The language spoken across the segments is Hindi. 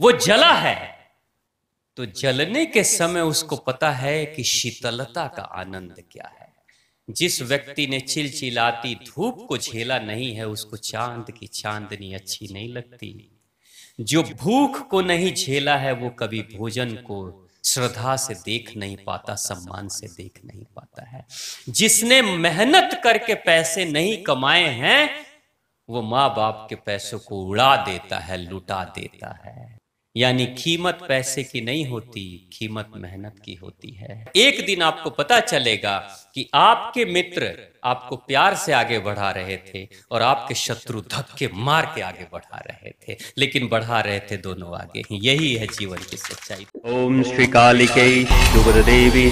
वो जला है तो जलने के समय उसको पता है कि शीतलता का आनंद क्या है जिस व्यक्ति ने चिलचिलाती धूप को झेला नहीं है उसको चांद की चांदनी अच्छी नहीं लगती जो भूख को नहीं झेला है वो कभी भोजन को श्रद्धा से देख नहीं पाता सम्मान से देख नहीं पाता है जिसने मेहनत करके पैसे नहीं कमाए हैं वो माँ बाप के पैसों को उड़ा देता है लुटा देता है यानी कीमत पैसे की नहीं होती कीमत मेहनत की होती है एक दिन आपको पता चलेगा कि आपके मित्र आपको प्यार से आगे बढ़ा रहे थे और आपके शत्रु धक्के मार के आगे बढ़ा रहे थे लेकिन बढ़ा रहे थे दोनों आगे ही यही है जीवन की सच्चाई ओम श्री कालिकेश देवी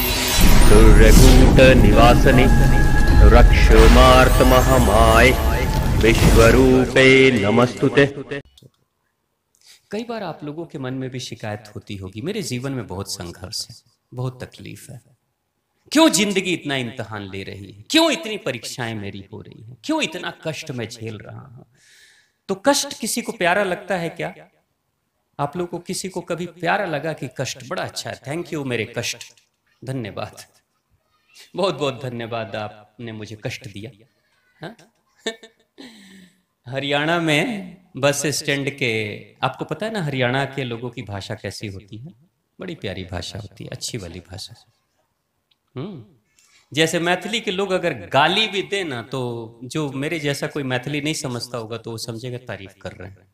दुर्रकूट निवासने रक्ष मार्त महामाय रूपे नमस्तुते कई बार आप लोगों के मन में भी शिकायत होती होगी मेरे जीवन में बहुत संघर्ष है बहुत तकलीफ है क्यों जिंदगी इतना इम्तहान ले रही है क्यों इतनी परीक्षाएं मेरी हो रही हैं क्यों इतना कष्ट मैं झेल रहा हूं तो कष्ट किसी को प्यारा लगता है क्या आप लोगों को किसी को कभी प्यारा लगा कि कष्ट बड़ा अच्छा है थैंक यू मेरे कष्ट धन्यवाद बहुत बहुत धन्यवाद आपने मुझे कष्ट दिया हाँ? हरियाणा में बस स्टैंड के आपको पता है ना हरियाणा के लोगों की भाषा कैसी होती है बड़ी प्यारी भाषा होती है अच्छी वाली भाषा हम्म जैसे मैथिली के लोग अगर गाली भी दे ना तो जो मेरे जैसा कोई मैथिली नहीं समझता होगा तो वो समझेगा तारीफ कर रहे हैं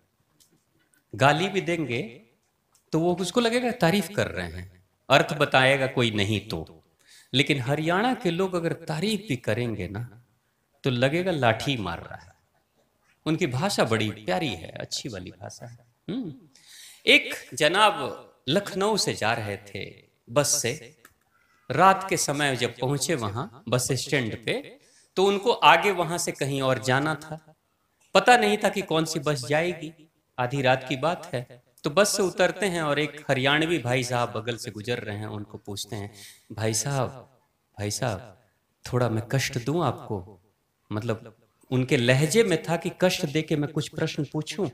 गाली भी देंगे तो वो उसको लगेगा तारीफ कर रहे हैं अर्थ बताएगा कोई नहीं तो लेकिन हरियाणा के लोग अगर तारीफ भी करेंगे ना तो लगेगा लाठी मार रहा है उनकी भाषा बड़ी प्यारी है अच्छी वाली भाषा है हम्म। एक जनाब लखनऊ से जा रहे थे बस से रात के समय जब पहुंचे वहां बस स्टैंड पे तो उनको आगे वहां से कहीं और जाना था पता नहीं था कि कौन सी बस जाएगी आधी रात की बात है तो बस से उतरते हैं और एक हरियाणवी भाई साहब बगल से गुजर रहे हैं उनको पूछते हैं भाई साहब भाई साहब थोड़ा मैं कष्ट दूं आपको मतलब उनके लहजे में था कि कष्ट दे के मैं कुछ प्रश्न पूछूं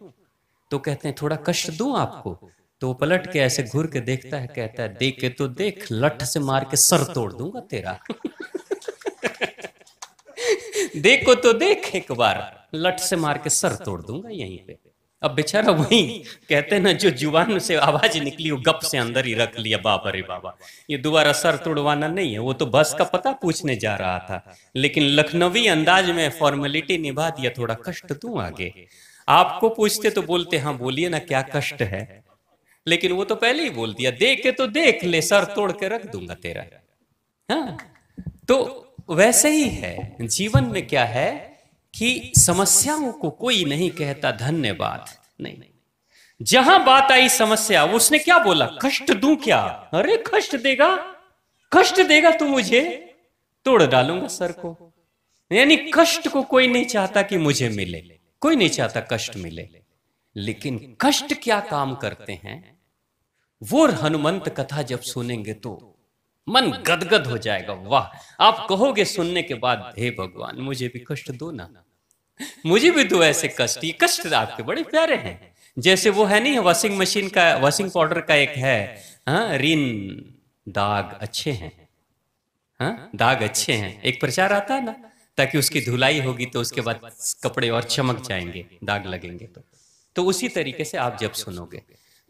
तो कहते हैं थोड़ा कष्ट दू आपको तो पलट के ऐसे घूर के देखता है कहता है देख के तो देख लठ से मार के सर तोड़ दूंगा तेरा देखो तो देख एक बार लठ से मार के सर तोड़ दूंगा यहीं पे अब बेचारा वही कहते ना जो जुबान से आवाज निकली वो गप से अंदर ही रख लिया बाबा रे बाबा ये दोबारा सर तोड़वाना नहीं है वो तो बस का पता पूछने जा रहा था लेकिन लखनवी अंदाज में फॉर्मेलिटी निभा दिया थोड़ा कष्ट तू आगे आपको पूछते तो बोलते हाँ बोलिए ना क्या कष्ट है लेकिन वो तो पहले ही बोल दिया देख के तो देख ले सर तोड़ के रख दूंगा तेरा हाँ तो वैसे ही है जीवन में क्या है कि समस्याओं को कोई नहीं कहता धन्यवाद नहीं जहां बात आई समस्या उसने क्या बोला कष्ट दू क्या अरे कष्ट देगा कष्ट देगा तू मुझे तोड़ डालूंगा सर को यानी कष्ट को कोई नहीं चाहता कि मुझे मिले कोई नहीं चाहता कष्ट मिले लेकिन कष्ट क्या काम करते हैं वो हनुमंत कथा जब सुनेंगे तो मन गदगद हो जाएगा वाह आप कहोगे सुनने के बाद हे भगवान मुझे भी कष्ट दो ना मुझे भी दो ऐसे कष्ट ये कष्ट आपके बड़े प्यारे हैं जैसे वो है नहीं वॉशिंग मशीन का वॉशिंग पाउडर का एक है हाँ रिन दाग अच्छे हैं हाँ दाग अच्छे हैं एक प्रचार आता है ना ताकि उसकी धुलाई होगी तो उसके बाद कपड़े और चमक जाएंगे दाग लगेंगे तो तो उसी तरीके से आप जब सुनोगे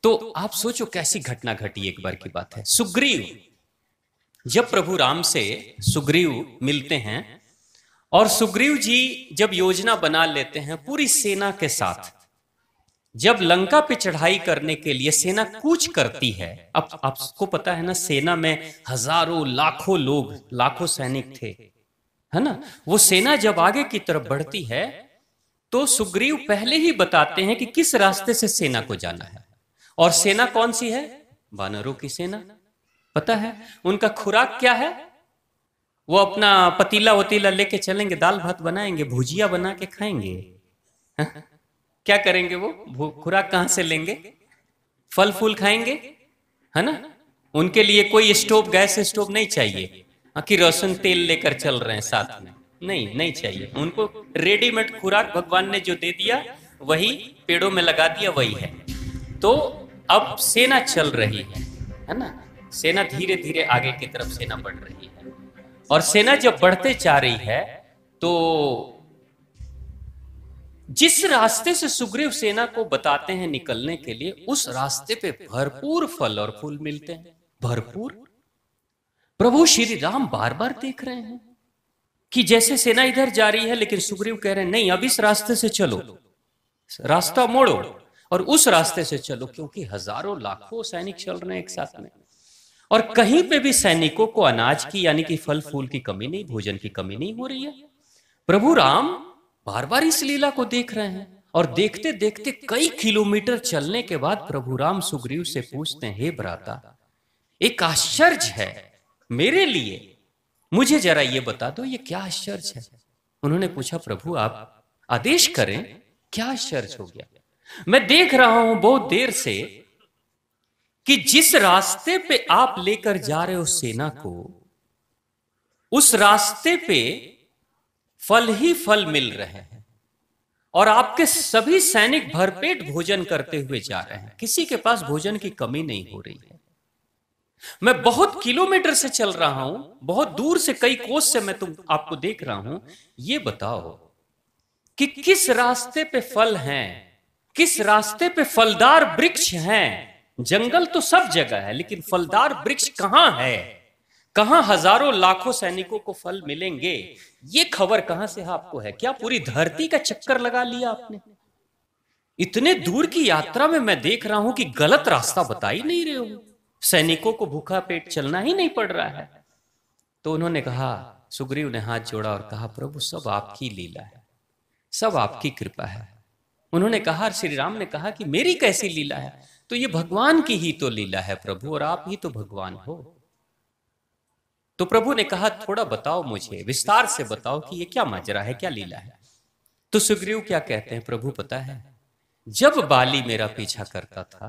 तो आप सोचो कैसी घटना घटी एक बार की बात है सुग्रीव जब प्रभु राम से सुग्रीव मिलते हैं और सुग्रीव जी जब योजना बना लेते हैं पूरी सेना के साथ जब लंका पे चढ़ाई करने के लिए सेना कूच करती है अब आपको पता है ना सेना में हजारों लाखों लोग लाखों सैनिक थे है ना वो सेना जब आगे की तरफ बढ़ती है तो सुग्रीव पहले ही बताते हैं कि किस रास्ते से सेना को जाना है और सेना कौन सी है वानरों की सेना पता है उनका खुराक क्या है वो अपना पतीला वतीला लेके चलेंगे दाल भात बनाएंगे भुजिया बना के खाएंगे हा? क्या करेंगे वो खुराक कहां से लेंगे फल फूल खाएंगे है ना उनके लिए कोई स्टोव गैस स्टोव नहीं चाहिए कि रोशन तेल लेकर चल रहे हैं साथ में नहीं नहीं चाहिए उनको रेडीमेड खुराक भगवान ने जो दे दिया वही पेड़ों में लगा दिया वही है तो अब सेना चल रही है है ना सेना धीरे धीरे आगे की तरफ सेना बढ़ रही है और सेना जब बढ़ते जा रही है तो जिस रास्ते से सुग्रीव सेना को बताते हैं निकलने के लिए उस रास्ते पे भरपूर फल और फूल मिलते हैं भरपूर प्रभु श्री राम बार बार देख रहे हैं कि जैसे सेना इधर जा रही है लेकिन सुग्रीव कह रहे हैं नहीं अब इस रास्ते से चलो रास्ता मोड़ो और उस रास्ते से चलो क्योंकि हजारों लाखों सैनिक चल रहे हैं एक साथ में और कहीं पे भी सैनिकों को अनाज की यानी कि फल फूल की कमी नहीं भोजन की कमी नहीं हो रही है प्रभु राम बार बार इस लीला को देख रहे हैं और देखते देखते कई किलोमीटर चलने के बाद प्रभु राम सुग्रीव से पूछते हैं हे भ्राता एक आश्चर्य है मेरे लिए मुझे जरा ये बता दो ये क्या आश्चर्य है उन्होंने पूछा प्रभु आप आदेश करें क्या आश्चर्य हो गया मैं देख रहा हूं बहुत देर से कि जिस रास्ते पे आप लेकर जा रहे हो सेना को उस रास्ते पे फल ही फल मिल रहे हैं और आपके सभी सैनिक भरपेट भोजन करते हुए जा रहे हैं किसी के पास भोजन की कमी नहीं हो रही है मैं बहुत किलोमीटर से चल रहा हूं बहुत दूर से कई कोस से मैं तुम आपको देख रहा हूं ये बताओ कि किस रास्ते पे फल हैं किस रास्ते पे फलदार वृक्ष हैं जंगल तो सब जगह है लेकिन फलदार वृक्ष कहाँ है कहा हजारों लाखों सैनिकों को फल मिलेंगे ये खबर कहां से आपको है क्या पूरी धरती का चक्कर लगा लिया आपने इतने दूर की यात्रा में मैं देख रहा हूं कि गलत रास्ता बता ही नहीं रहे हो सैनिकों को भूखा पेट चलना ही नहीं पड़ रहा है तो उन्होंने कहा सुग्रीव ने हाथ जोड़ा और कहा प्रभु सब आपकी लीला है सब आपकी कृपा है उन्होंने कहा श्री राम ने कहा कि मेरी कैसी लीला है तो ये भगवान की ही तो लीला है प्रभु और आप ही तो भगवान हो तो प्रभु ने कहा थोड़ा बताओ मुझे विस्तार से बताओ कि ये क्या माजरा है क्या लीला है तो सुग्रीव क्या कहते हैं प्रभु पता है जब बाली मेरा पीछा करता था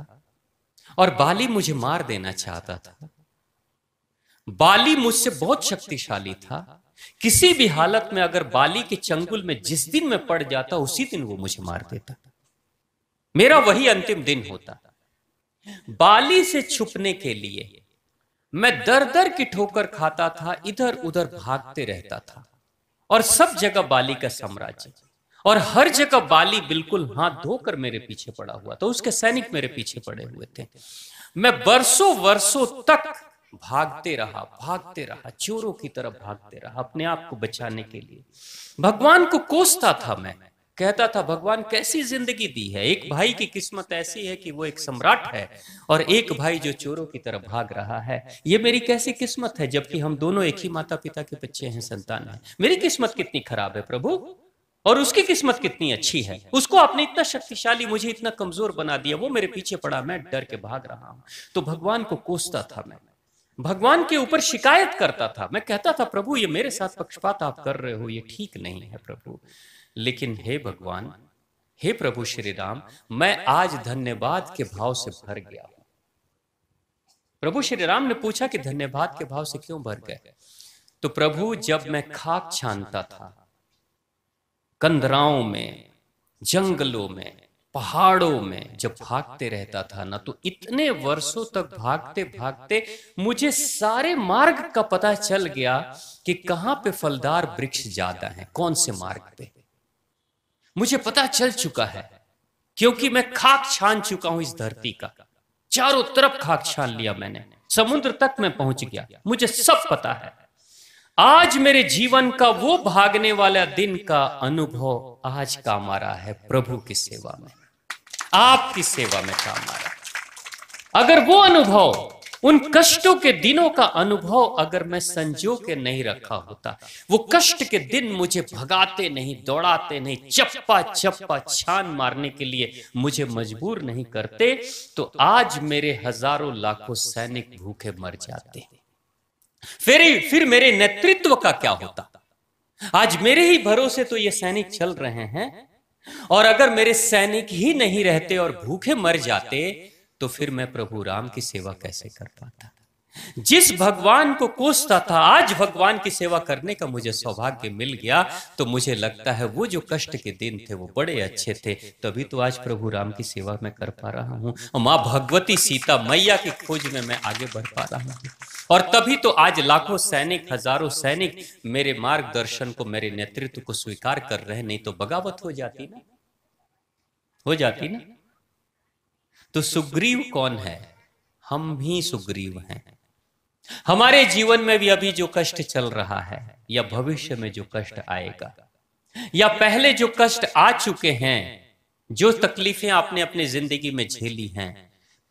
और बाली मुझे मार देना चाहता था बाली मुझसे बहुत शक्तिशाली था किसी भी हालत में अगर बाली के चंगुल में जिस दिन में पड़ जाता उसी दिन वो मुझे मार देता मेरा वही अंतिम दिन होता बाली से छुपने के लिए मैं दर दर की ठोकर खाता था इधर उधर भागते रहता था और सब जगह बाली का साम्राज्य और हर जगह बाली बिल्कुल हाथ धोकर मेरे पीछे पड़ा हुआ था उसके सैनिक मेरे पीछे पड़े हुए थे मैं बरसों वर्षों तक भागते रहा भागते रहा चोरों की तरफ भागते रहा अपने आप को बचाने के लिए भगवान को कोसता था मैं कहता था भगवान कैसी जिंदगी दी है एक भाई की किस्मत ऐसी है कि वो एक सम्राट है और एक भाई जो चोरों की तरफ भाग रहा है ये मेरी कैसी किस्मत है जबकि हम दोनों एक ही माता पिता के बच्चे हैं संतान है मेरी किस्मत कितनी खराब है प्रभु और उसकी किस्मत कितनी अच्छी है उसको आपने इतना शक्तिशाली मुझे इतना कमजोर बना दिया वो मेरे पीछे पड़ा मैं डर के भाग रहा हूं तो भगवान को कोसता था मैं भगवान के ऊपर शिकायत करता था मैं कहता था प्रभु ये मेरे साथ पक्षपात आप कर रहे हो ये ठीक नहीं है प्रभु लेकिन हे भगवान हे प्रभु श्री राम मैं आज धन्यवाद के भाव से भर गया हूं प्रभु श्री राम ने पूछा कि धन्यवाद के भाव से क्यों भर गए तो प्रभु जब मैं खाक छानता था कंदराओं में जंगलों में पहाड़ों में जब भागते रहता था ना तो इतने वर्षों तक भागते भागते मुझे सारे मार्ग का पता चल गया कि कहां पे फलदार वृक्ष ज्यादा हैं कौन से मार्ग पे मुझे पता चल चुका है क्योंकि मैं खाक छान चुका हूं इस धरती का चारों तरफ खाक छान लिया मैंने समुद्र तक मैं पहुंच गया मुझे सब पता है आज मेरे जीवन का वो भागने वाला दिन का अनुभव आज काम आ रहा है प्रभु की सेवा में आपकी सेवा में काम आ रहा है अगर वो अनुभव उन कष्टों के दिनों का अनुभव अगर मैं संजो के नहीं रखा होता वो कष्ट के दिन मुझे भगाते नहीं दौड़ाते नहीं चप्पा चप्पा छान मारने के लिए मुझे मजबूर नहीं करते तो आज मेरे हजारों लाखों सैनिक भूखे मर जाते फिर फिर मेरे नेतृत्व का क्या होता आज मेरे ही भरोसे तो ये सैनिक चल रहे हैं और अगर मेरे सैनिक ही नहीं रहते और भूखे मर जाते तो फिर मैं प्रभु राम की सेवा कैसे कर पाता जिस भगवान को कोसता था आज भगवान की सेवा करने का मुझे सौभाग्य मिल गया तो मुझे लगता है वो जो कष्ट के दिन थे वो बड़े अच्छे थे तभी तो आज प्रभु राम की सेवा मैं कर पा रहा हूँ और माँ भगवती सीता मैया की खोज में मैं आगे बढ़ पा रहा हूँ और तभी तो आज लाखों सैनिक हजारों सैनिक मेरे मार्गदर्शन को मेरे नेतृत्व को स्वीकार कर रहे नहीं तो बगावत हो जाती ना हो जाती ना तो सुग्रीव कौन है हम भी सुग्रीव हैं हमारे जीवन में भी अभी जो कष्ट चल रहा है या भविष्य में जो कष्ट आएगा या पहले जो कष्ट आ चुके हैं जो तकलीफें आपने अपनी जिंदगी में झेली हैं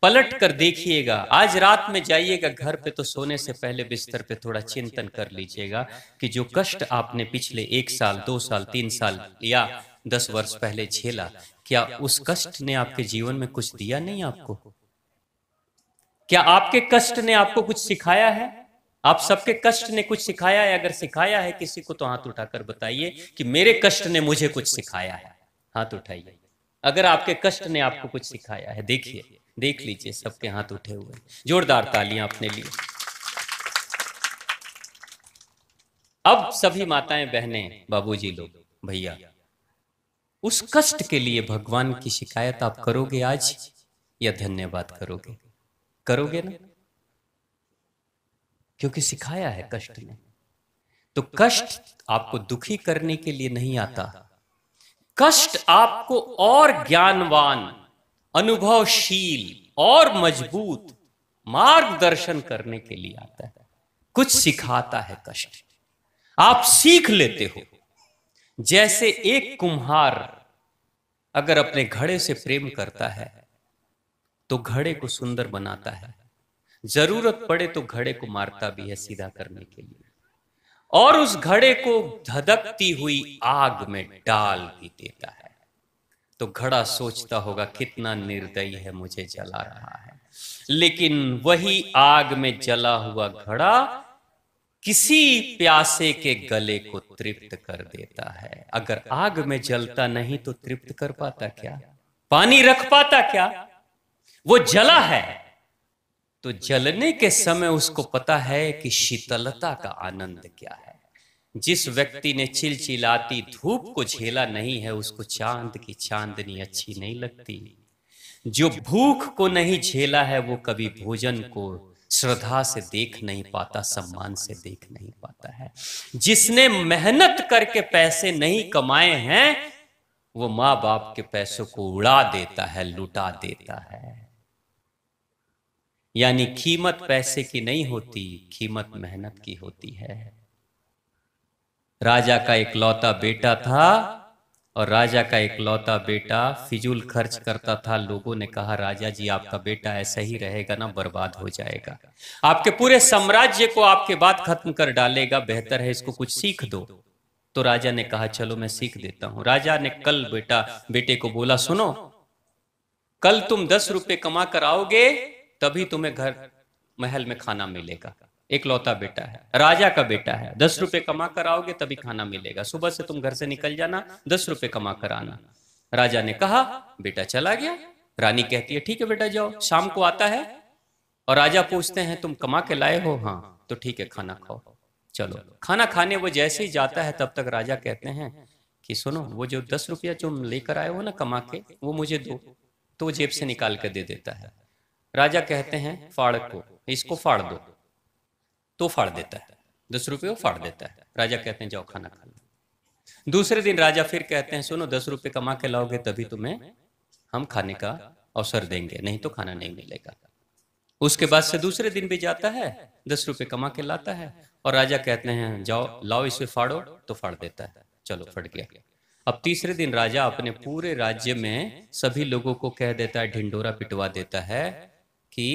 पलट कर देखिएगा आज रात में जाइएगा घर पे तो सोने से पहले बिस्तर पे थोड़ा चिंतन कर लीजिएगा कि जो कष्ट आपने पिछले एक साल दो साल तीन साल या दस वर्ष पहले झेला क्या उस कष्ट ने आपके जीवन में कुछ दिया नहीं आपको क्या आपके कष्ट ने आपको कुछ सिखाया है आप सबके कष्ट ने कुछ सिखाया है अगर सिखाया है किसी को तो हाथ उठाकर बताइए कि मेरे कष्ट ने मुझे कुछ सिखाया है हाथ उठाइए अगर आपके कष्ट ने आपको कुछ सिखाया है देखिए देख लीजिए सबके हाथ उठे हुए जोरदार तालियां अपने लिए अब सभी माताएं बहनें बाबूजी लोग भैया उस कष्ट के लिए भगवान की शिकायत आप करोगे आज या धन्यवाद करोगे करोगे ना क्योंकि सिखाया है कष्ट ने तो कष्ट आपको दुखी करने के लिए नहीं आता कष्ट आपको और ज्ञानवान अनुभवशील और मजबूत मार्गदर्शन करने के लिए आता है कुछ सिखाता है कष्ट आप सीख लेते हो जैसे एक कुम्हार अगर अपने घड़े से प्रेम करता है तो घड़े को सुंदर बनाता है जरूरत पड़े तो घड़े को मारता भी है सीधा करने के लिए और उस घड़े को धधकती हुई आग में डाल भी देता है तो घड़ा सोचता होगा कितना निर्दयी है मुझे जला रहा है लेकिन वही आग में जला हुआ घड़ा किसी प्यासे के गले को तृप्त कर देता है अगर आग में जलता नहीं तो तृप्त कर पाता क्या पानी रख पाता क्या वो जला है तो जलने के समय उसको पता है कि शीतलता का आनंद क्या है जिस व्यक्ति ने चिलचिलाती धूप को झेला नहीं है उसको चांद की चांदनी अच्छी नहीं लगती जो भूख को नहीं झेला है वो कभी भोजन को श्रद्धा से देख नहीं पाता सम्मान से देख नहीं पाता है जिसने मेहनत करके पैसे नहीं कमाए हैं वो माँ बाप के पैसों को उड़ा देता है लुटा देता है यानी कीमत पैसे की नहीं होती कीमत मेहनत की होती है राजा का एक लौता बेटा था और राजा का एक लौता बेटा फिजूल खर्च करता था लोगों ने कहा राजा जी आपका बेटा ऐसा ही रहेगा ना बर्बाद हो जाएगा आपके पूरे साम्राज्य को आपके बाद खत्म कर डालेगा बेहतर है इसको कुछ सीख दो तो राजा ने कहा चलो मैं सीख देता हूं राजा ने कल बेटा बेटे को बोला सुनो कल तुम दस रुपए कमा कर आओगे तभी तुम्हें घर महल में खाना मिलेगा एक लौता बेटा है राजा का बेटा है दस रुपए कमा कर आओगे तभी खाना मिलेगा सुबह से तुम घर से निकल जाना दस रुपए कमा कर आना राजा ने कहा बेटा चला गया रानी कहती है ठीक है बेटा जाओ शाम को आता है और राजा पूछते हैं तुम कमा के लाए हो हाँ तो ठीक है खाना खाओ चलो खाना खाने वो जैसे ही जाता है तब तक राजा कहते हैं कि सुनो वो जो दस रुपया तुम लेकर आए हो ना कमा के वो मुझे दो तो जेब से निकाल कर दे देता है राजा कहते हैं फाड़ को इसको फाड़ दो तो फाड़ देता है दस रुपये वो फाड़ देता है राजा कहते हैं जाओ खाना खा लो दूसरे दिन राजा फिर कहते हैं सुनो दस रुपये कमा के लाओगे तभी तुम्हें हम खाने का अवसर देंगे नहीं तो खाना नहीं मिलेगा उसके बाद से दूसरे दिन भी जाता है दस रुपये कमा के लाता है और राजा कहते हैं जाओ लाओ इसे फाड़ो तो फाड़ देता है चलो फट गया अब तीसरे दिन राजा अपने पूरे राज्य में सभी लोगों को कह देता है ढिंडोरा पिटवा देता है कि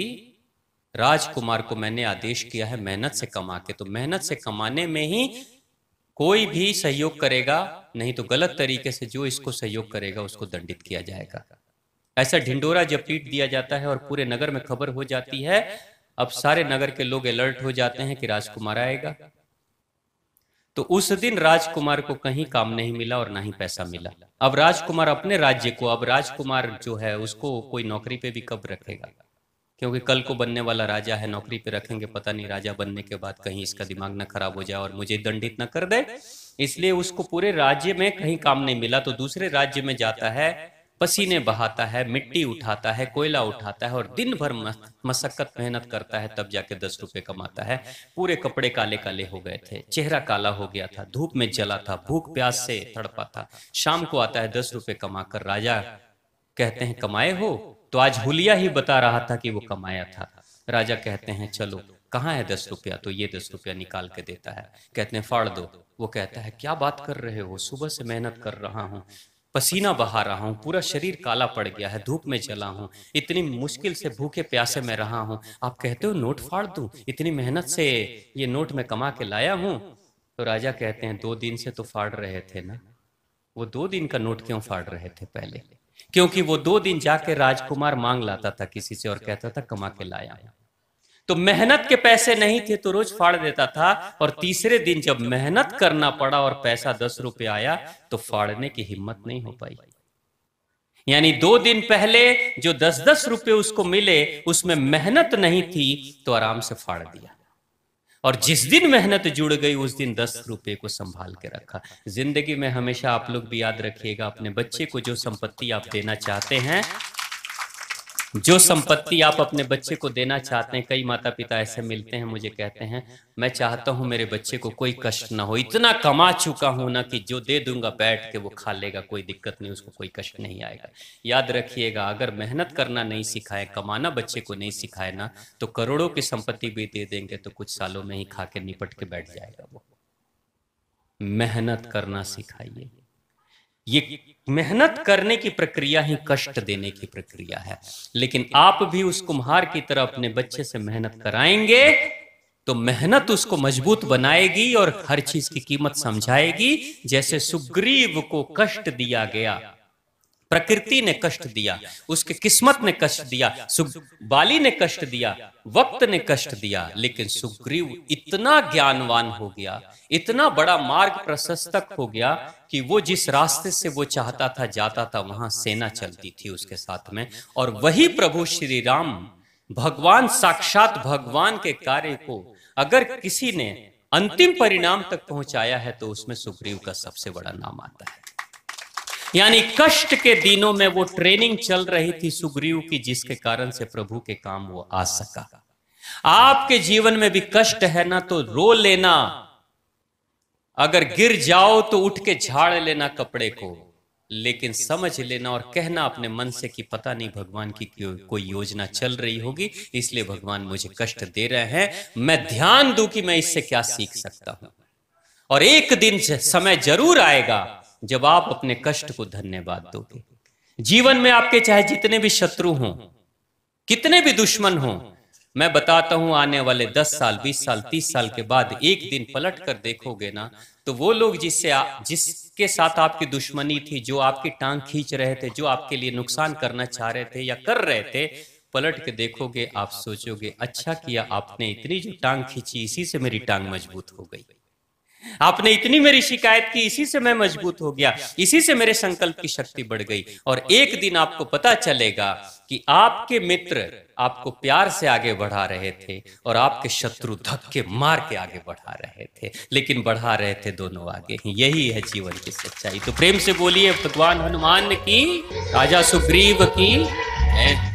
राजकुमार को मैंने आदेश किया है मेहनत से कमा के तो मेहनत से कमाने में ही कोई भी सहयोग करेगा नहीं तो गलत तरीके से जो इसको सहयोग करेगा उसको दंडित किया जाएगा ऐसा ढिंडोरा जब पीट दिया जाता है और पूरे नगर में खबर हो जाती है अब सारे नगर के लोग अलर्ट हो जाते हैं कि राजकुमार आएगा तो उस दिन राजकुमार को कहीं काम नहीं मिला और ना ही पैसा मिला अब राजकुमार अपने राज्य को अब राजकुमार जो है उसको कोई नौकरी पे भी कब रखेगा क्योंकि कल को बनने वाला राजा है नौकरी पे रखेंगे पता नहीं राजा बनने के बाद कहीं इसका दिमाग ना खराब हो जाए और मुझे दंडित ना कर दे इसलिए उसको पूरे राज्य में कहीं काम नहीं मिला तो दूसरे राज्य में जाता है पसीने बहाता है मिट्टी उठाता है कोयला उठाता है और दिन भर मशक्कत मेहनत करता है तब जाके दस रुपए कमाता है पूरे कपड़े काले काले हो गए थे चेहरा काला हो गया था धूप में जला था भूख प्यास से तड़पा था शाम को आता है दस रुपए कमाकर राजा कहते हैं कमाए हो तो आज हुलिया ही बता रहा था कि वो कमाया था राजा कहते हैं चलो कहाँ है दस रुपया तो ये दस रुपया निकाल के देता है कहते हैं फाड़ दो वो कहता है क्या बात कर रहे हो सुबह से मेहनत कर रहा हूँ पसीना बहा रहा हूँ पूरा शरीर काला पड़ गया है धूप में चला हूँ इतनी मुश्किल से भूखे प्यासे में रहा हूँ आप कहते हो नोट फाड़ दू इतनी मेहनत से ये नोट में कमा के लाया हूँ तो राजा कहते हैं दो दिन से तो फाड़ रहे थे ना वो दो दिन का नोट क्यों फाड़ रहे थे पहले क्योंकि वो दो दिन जाके राजकुमार मांग लाता था किसी से और कहता था कमा के लाया तो मेहनत के पैसे नहीं थे तो रोज फाड़ देता था और तीसरे दिन जब मेहनत करना पड़ा और पैसा दस रुपये आया तो फाड़ने की हिम्मत नहीं हो पाई यानी दो दिन पहले जो दस दस रुपए उसको मिले उसमें मेहनत नहीं थी तो आराम से फाड़ दिया और जिस दिन मेहनत जुड़ गई उस दिन दस रुपए को संभाल के रखा जिंदगी में हमेशा आप लोग भी याद रखिएगा अपने बच्चे को जो संपत्ति आप देना चाहते हैं जो संपत्ति आप अपने बच्चे को देना चाहते हैं कई माता पिता ऐसे मिलते हैं मुझे कहते हैं मैं चाहता हूं मेरे बच्चे को कोई कष्ट ना हो इतना कमा चुका हूं ना कि जो दे दूंगा बैठ के वो खा लेगा कोई दिक्कत नहीं उसको कोई कष्ट नहीं आएगा याद रखिएगा अगर मेहनत करना नहीं सिखाए कमाना बच्चे को नहीं सिखाए ना तो करोड़ों की संपत्ति भी दे देंगे तो कुछ सालों में ही खा के निपट के बैठ जाएगा वो मेहनत करना सिखाइए ये मेहनत करने की प्रक्रिया ही कष्ट देने की प्रक्रिया है लेकिन आप भी उस कुम्हार की तरह अपने बच्चे से मेहनत कराएंगे तो मेहनत उसको मजबूत बनाएगी और हर चीज की कीमत समझाएगी जैसे सुग्रीव को कष्ट दिया गया प्रकृति ने कष्ट दिया उसके किस्मत ने कष्ट दिया बाली ने कष्ट दिया वक्त ने कष्ट दिया लेकिन सुग्रीव इतना ज्ञानवान हो गया इतना बड़ा मार्ग प्रशस्तक हो गया कि वो जिस रास्ते से वो चाहता था जाता था वहां सेना चलती थी उसके साथ में और वही प्रभु श्री राम भगवान साक्षात भगवान के कार्य को अगर किसी ने अंतिम परिणाम तक पहुंचाया है तो उसमें सुग्रीव का सबसे बड़ा नाम आता है यानी कष्ट के दिनों में वो ट्रेनिंग चल रही थी सुग्रीव की जिसके कारण से प्रभु के काम वो आ सका आपके जीवन में भी कष्ट है ना तो रो लेना अगर गिर जाओ तो उठ के झाड़ लेना कपड़े को लेकिन समझ लेना और कहना अपने मन से कि पता नहीं भगवान की कोई योजना चल रही होगी इसलिए भगवान मुझे कष्ट दे रहे हैं मैं ध्यान दूं कि मैं इससे क्या सीख सकता हूं और एक दिन समय जरूर आएगा जब आप अपने कष्ट को धन्यवाद दोगे जीवन में आपके चाहे जितने भी शत्रु हों कितने भी दुश्मन हों मैं बताता हूं आने वाले दस साल बीस साल तीस साल के बाद एक दिन पलट कर देखोगे ना तो वो लोग जिससे जिसके साथ आपकी दुश्मनी थी जो आपकी टांग खींच रहे थे जो आपके लिए नुकसान करना चाह रहे थे या कर रहे थे पलट के देखोगे आप सोचोगे अच्छा किया आपने इतनी जो टांग खींची इसी से मेरी टांग मजबूत हो गई आपने इतनी मेरी शिकायत की इसी से मैं मजबूत हो गया इसी से मेरे संकल्प की शक्ति बढ़ गई और एक दिन आपको पता चलेगा कि आपके मित्र आपको प्यार से आगे बढ़ा रहे थे और आपके शत्रु धक्के मार के आगे बढ़ा रहे थे लेकिन बढ़ा रहे थे दोनों आगे यही है जीवन की सच्चाई तो प्रेम से बोलिए भगवान हनुमान की राजा सुग्रीव की